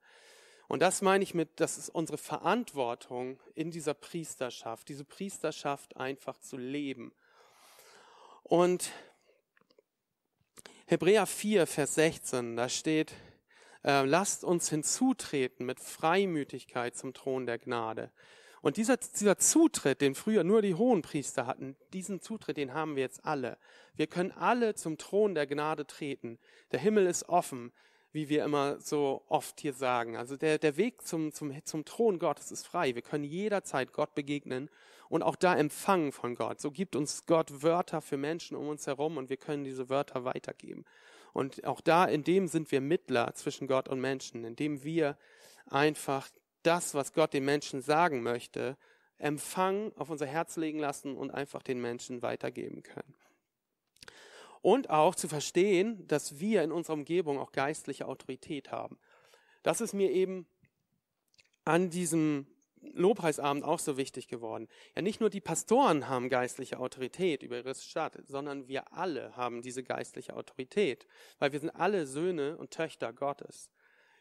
Und das meine ich mit, das ist unsere Verantwortung in dieser Priesterschaft, diese Priesterschaft einfach zu leben. Und Hebräer 4, Vers 16, da steht, äh, lasst uns hinzutreten mit Freimütigkeit zum Thron der Gnade, und dieser, dieser Zutritt, den früher nur die hohen Priester hatten, diesen Zutritt, den haben wir jetzt alle. Wir können alle zum Thron der Gnade treten. Der Himmel ist offen, wie wir immer so oft hier sagen. Also der, der Weg zum, zum, zum Thron Gottes ist frei. Wir können jederzeit Gott begegnen und auch da empfangen von Gott. So gibt uns Gott Wörter für Menschen um uns herum und wir können diese Wörter weitergeben. Und auch da, in dem sind wir Mittler zwischen Gott und Menschen, indem wir einfach das, was Gott den Menschen sagen möchte, empfangen, auf unser Herz legen lassen und einfach den Menschen weitergeben können. Und auch zu verstehen, dass wir in unserer Umgebung auch geistliche Autorität haben. Das ist mir eben an diesem Lobpreisabend auch so wichtig geworden. Ja, nicht nur die Pastoren haben geistliche Autorität über ihre Stadt, sondern wir alle haben diese geistliche Autorität, weil wir sind alle Söhne und Töchter Gottes.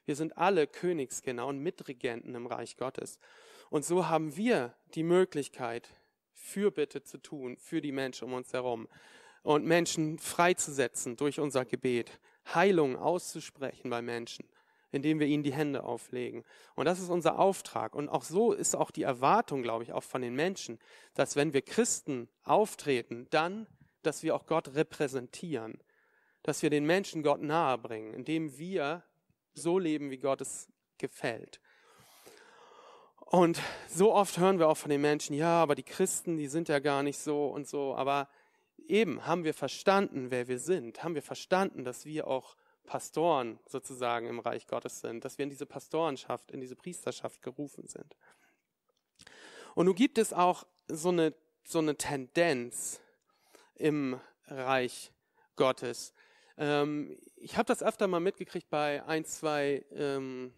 Wir sind alle Königskinder und Mitregenten im Reich Gottes. Und so haben wir die Möglichkeit, Fürbitte zu tun für die Menschen um uns herum und Menschen freizusetzen durch unser Gebet, Heilung auszusprechen bei Menschen, indem wir ihnen die Hände auflegen. Und das ist unser Auftrag. Und auch so ist auch die Erwartung, glaube ich, auch von den Menschen, dass wenn wir Christen auftreten, dann, dass wir auch Gott repräsentieren, dass wir den Menschen Gott nahebringen, indem wir so leben, wie Gott es gefällt. Und so oft hören wir auch von den Menschen, ja, aber die Christen, die sind ja gar nicht so und so. Aber eben haben wir verstanden, wer wir sind, haben wir verstanden, dass wir auch Pastoren sozusagen im Reich Gottes sind, dass wir in diese Pastorenschaft, in diese Priesterschaft gerufen sind. Und nun gibt es auch so eine, so eine Tendenz im Reich Gottes, ähm, ich habe das öfter mal mitgekriegt bei ein, zwei ähm,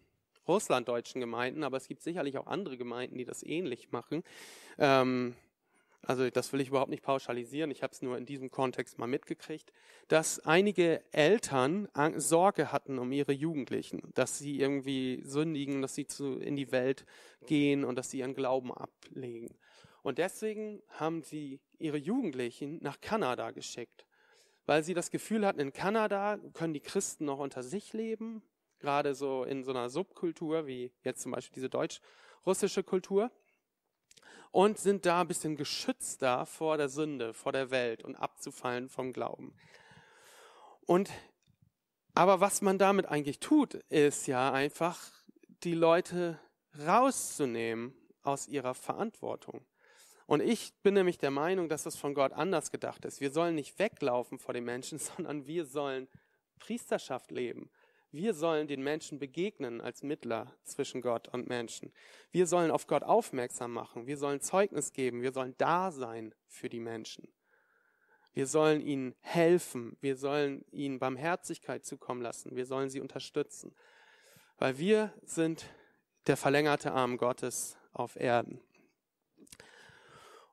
russlanddeutschen Gemeinden, aber es gibt sicherlich auch andere Gemeinden, die das ähnlich machen. Ähm, also das will ich überhaupt nicht pauschalisieren, ich habe es nur in diesem Kontext mal mitgekriegt, dass einige Eltern Sorge hatten um ihre Jugendlichen, dass sie irgendwie sündigen, dass sie zu, in die Welt gehen und dass sie ihren Glauben ablegen. Und deswegen haben sie ihre Jugendlichen nach Kanada geschickt weil sie das Gefühl hatten, in Kanada können die Christen noch unter sich leben, gerade so in so einer Subkultur wie jetzt zum Beispiel diese deutsch-russische Kultur und sind da ein bisschen geschützter vor der Sünde, vor der Welt und abzufallen vom Glauben. Und aber was man damit eigentlich tut, ist ja einfach die Leute rauszunehmen aus ihrer Verantwortung. Und ich bin nämlich der Meinung, dass das von Gott anders gedacht ist. Wir sollen nicht weglaufen vor den Menschen, sondern wir sollen Priesterschaft leben. Wir sollen den Menschen begegnen als Mittler zwischen Gott und Menschen. Wir sollen auf Gott aufmerksam machen. Wir sollen Zeugnis geben. Wir sollen da sein für die Menschen. Wir sollen ihnen helfen. Wir sollen ihnen Barmherzigkeit zukommen lassen. Wir sollen sie unterstützen. Weil wir sind der verlängerte Arm Gottes auf Erden.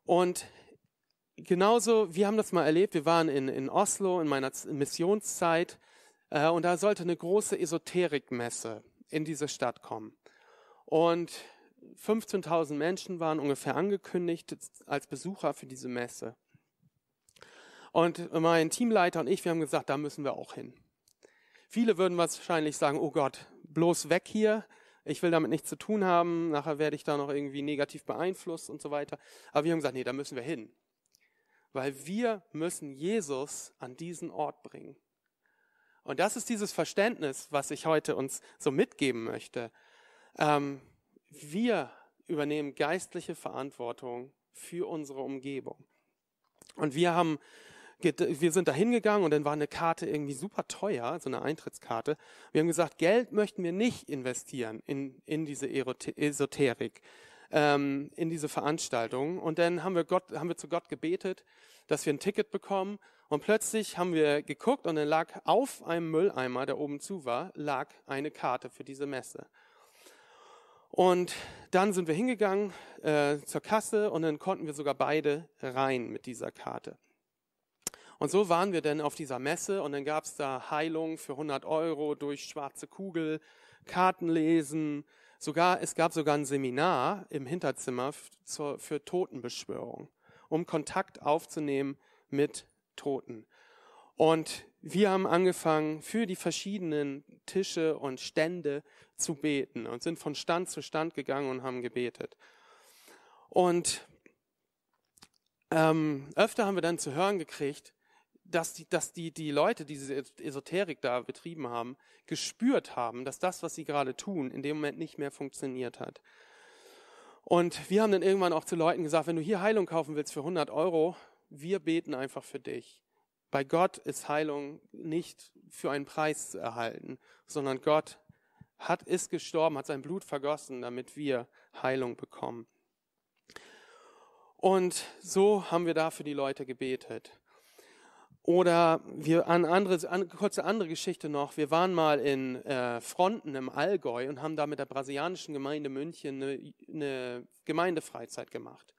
Und genauso, wir haben das mal erlebt, wir waren in, in Oslo in meiner Missionszeit äh, und da sollte eine große Esoterikmesse in diese Stadt kommen. Und 15.000 Menschen waren ungefähr angekündigt als Besucher für diese Messe. Und mein Teamleiter und ich, wir haben gesagt, da müssen wir auch hin. Viele würden wahrscheinlich sagen, oh Gott, bloß weg hier, ich will damit nichts zu tun haben, nachher werde ich da noch irgendwie negativ beeinflusst und so weiter. Aber wir haben gesagt, nee, da müssen wir hin. Weil wir müssen Jesus an diesen Ort bringen. Und das ist dieses Verständnis, was ich heute uns so mitgeben möchte. Ähm, wir übernehmen geistliche Verantwortung für unsere Umgebung. Und wir haben wir sind da hingegangen und dann war eine Karte irgendwie super teuer, so eine Eintrittskarte. Wir haben gesagt, Geld möchten wir nicht investieren in, in diese Esoterik, ähm, in diese Veranstaltung. Und dann haben wir, Gott, haben wir zu Gott gebetet, dass wir ein Ticket bekommen. Und plötzlich haben wir geguckt und dann lag auf einem Mülleimer, der oben zu war, lag eine Karte für diese Messe. Und dann sind wir hingegangen äh, zur Kasse und dann konnten wir sogar beide rein mit dieser Karte. Und so waren wir dann auf dieser Messe und dann gab es da Heilung für 100 Euro durch schwarze Kugel, Kartenlesen. Sogar, es gab sogar ein Seminar im Hinterzimmer zur, für Totenbeschwörung, um Kontakt aufzunehmen mit Toten. Und wir haben angefangen, für die verschiedenen Tische und Stände zu beten und sind von Stand zu Stand gegangen und haben gebetet. Und ähm, öfter haben wir dann zu hören gekriegt, dass die, dass die, die Leute, die diese Esoterik da betrieben haben, gespürt haben, dass das, was sie gerade tun, in dem Moment nicht mehr funktioniert hat. Und wir haben dann irgendwann auch zu Leuten gesagt, wenn du hier Heilung kaufen willst für 100 Euro, wir beten einfach für dich. Bei Gott ist Heilung nicht für einen Preis zu erhalten, sondern Gott hat, ist gestorben, hat sein Blut vergossen, damit wir Heilung bekommen. Und so haben wir da für die Leute gebetet. Oder wir an andere, an, kurze andere Geschichte noch. Wir waren mal in äh, Fronten im Allgäu und haben da mit der brasilianischen Gemeinde München eine, eine Gemeindefreizeit gemacht.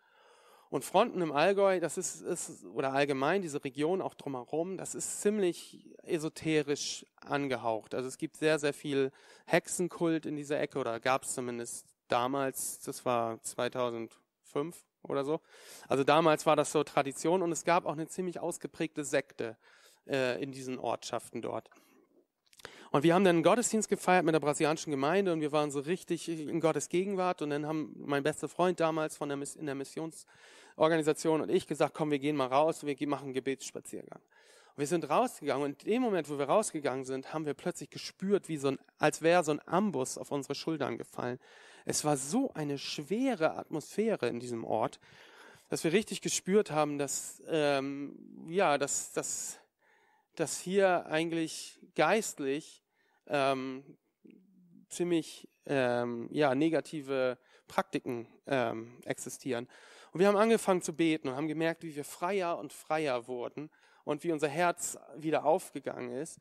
Und Fronten im Allgäu, das ist, ist, oder allgemein diese Region auch drumherum, das ist ziemlich esoterisch angehaucht. Also es gibt sehr, sehr viel Hexenkult in dieser Ecke oder gab es zumindest damals, das war 2005, oder so. Also damals war das so Tradition und es gab auch eine ziemlich ausgeprägte Sekte äh, in diesen Ortschaften dort. Und wir haben dann einen Gottesdienst gefeiert mit der brasilianischen Gemeinde und wir waren so richtig in Gottes Gegenwart und dann haben mein bester Freund damals von der, in der Missionsorganisation und ich gesagt, komm, wir gehen mal raus, wir machen einen Gebetsspaziergang wir sind rausgegangen und in dem Moment, wo wir rausgegangen sind, haben wir plötzlich gespürt, wie so ein, als wäre so ein Ambus auf unsere Schultern gefallen. Es war so eine schwere Atmosphäre in diesem Ort, dass wir richtig gespürt haben, dass ähm, ja, dass, dass, dass hier eigentlich geistlich ähm, ziemlich ähm, ja negative Praktiken ähm, existieren. Und wir haben angefangen zu beten und haben gemerkt, wie wir freier und freier wurden und wie unser Herz wieder aufgegangen ist.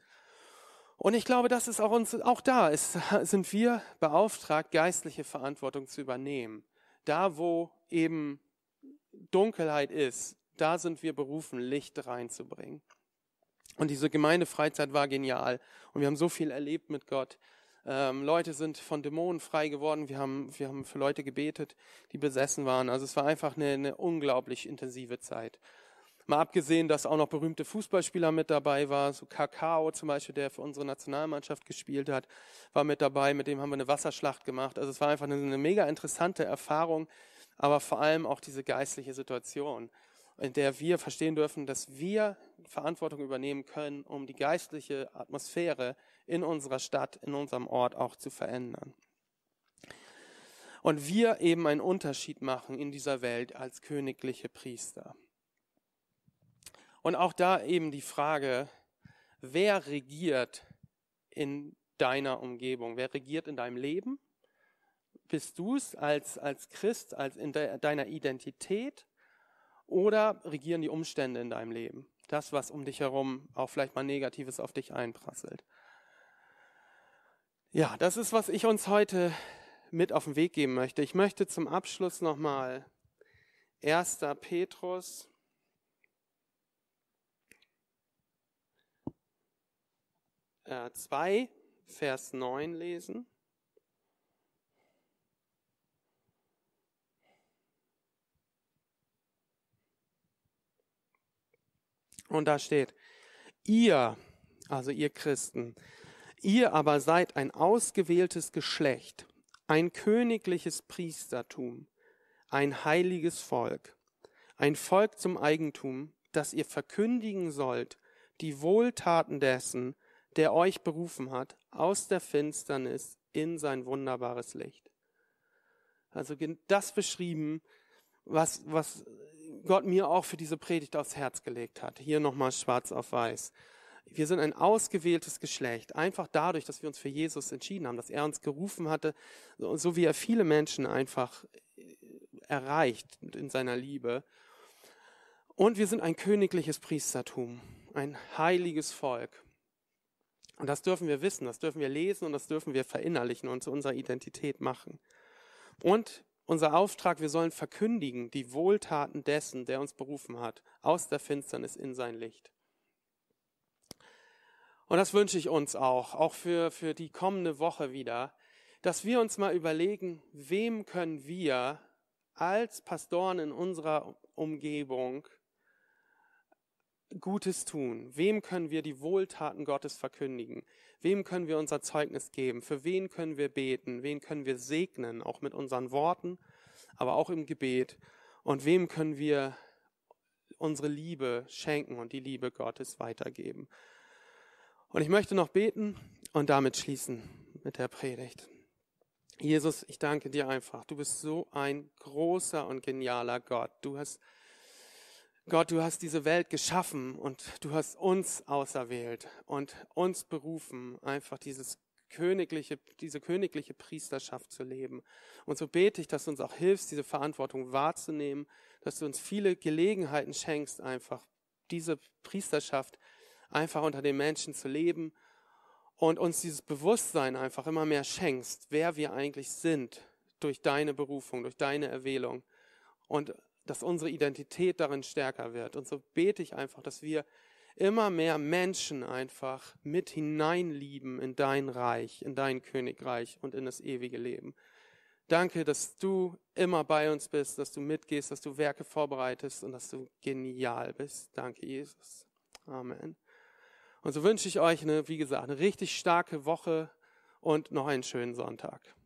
Und ich glaube, dass es auch uns, auch da ist, sind wir beauftragt, geistliche Verantwortung zu übernehmen. Da, wo eben Dunkelheit ist, da sind wir berufen, Licht reinzubringen. Und diese Gemeindefreizeit war genial. Und wir haben so viel erlebt mit Gott. Ähm, Leute sind von Dämonen frei geworden. Wir haben, wir haben für Leute gebetet, die besessen waren. Also es war einfach eine, eine unglaublich intensive Zeit. Mal abgesehen, dass auch noch berühmte Fußballspieler mit dabei waren, so Kakao zum Beispiel, der für unsere Nationalmannschaft gespielt hat, war mit dabei, mit dem haben wir eine Wasserschlacht gemacht. Also es war einfach eine, eine mega interessante Erfahrung, aber vor allem auch diese geistliche Situation, in der wir verstehen dürfen, dass wir Verantwortung übernehmen können, um die geistliche Atmosphäre in unserer Stadt, in unserem Ort auch zu verändern. Und wir eben einen Unterschied machen in dieser Welt als königliche Priester. Und auch da eben die Frage, wer regiert in deiner Umgebung? Wer regiert in deinem Leben? Bist du es als, als Christ, als in de, deiner Identität? Oder regieren die Umstände in deinem Leben? Das, was um dich herum auch vielleicht mal Negatives auf dich einprasselt. Ja, das ist, was ich uns heute mit auf den Weg geben möchte. Ich möchte zum Abschluss nochmal 1. Petrus 2, äh, Vers 9 lesen. Und da steht, ihr, also ihr Christen, ihr aber seid ein ausgewähltes Geschlecht, ein königliches Priestertum, ein heiliges Volk, ein Volk zum Eigentum, das ihr verkündigen sollt, die Wohltaten dessen, der euch berufen hat, aus der Finsternis in sein wunderbares Licht. Also das beschrieben, was, was Gott mir auch für diese Predigt aufs Herz gelegt hat. Hier nochmal schwarz auf weiß. Wir sind ein ausgewähltes Geschlecht, einfach dadurch, dass wir uns für Jesus entschieden haben, dass er uns gerufen hatte, so wie er viele Menschen einfach äh, erreicht in seiner Liebe. Und wir sind ein königliches Priestertum, ein heiliges Volk. Und das dürfen wir wissen, das dürfen wir lesen und das dürfen wir verinnerlichen und zu unserer Identität machen. Und unser Auftrag, wir sollen verkündigen die Wohltaten dessen, der uns berufen hat, aus der Finsternis in sein Licht. Und das wünsche ich uns auch, auch für, für die kommende Woche wieder, dass wir uns mal überlegen, wem können wir als Pastoren in unserer Umgebung Gutes tun? Wem können wir die Wohltaten Gottes verkündigen? Wem können wir unser Zeugnis geben? Für wen können wir beten? Wen können wir segnen? Auch mit unseren Worten, aber auch im Gebet. Und wem können wir unsere Liebe schenken und die Liebe Gottes weitergeben? Und ich möchte noch beten und damit schließen mit der Predigt. Jesus, ich danke dir einfach. Du bist so ein großer und genialer Gott. Du hast Gott, du hast diese Welt geschaffen und du hast uns auserwählt und uns berufen, einfach dieses königliche, diese königliche Priesterschaft zu leben. Und so bete ich, dass du uns auch hilfst, diese Verantwortung wahrzunehmen, dass du uns viele Gelegenheiten schenkst, einfach diese Priesterschaft einfach unter den Menschen zu leben und uns dieses Bewusstsein einfach immer mehr schenkst, wer wir eigentlich sind durch deine Berufung, durch deine Erwählung und dass unsere Identität darin stärker wird. Und so bete ich einfach, dass wir immer mehr Menschen einfach mit hineinlieben in dein Reich, in dein Königreich und in das ewige Leben. Danke, dass du immer bei uns bist, dass du mitgehst, dass du Werke vorbereitest und dass du genial bist. Danke, Jesus. Amen. Und so wünsche ich euch eine, wie gesagt, eine richtig starke Woche und noch einen schönen Sonntag.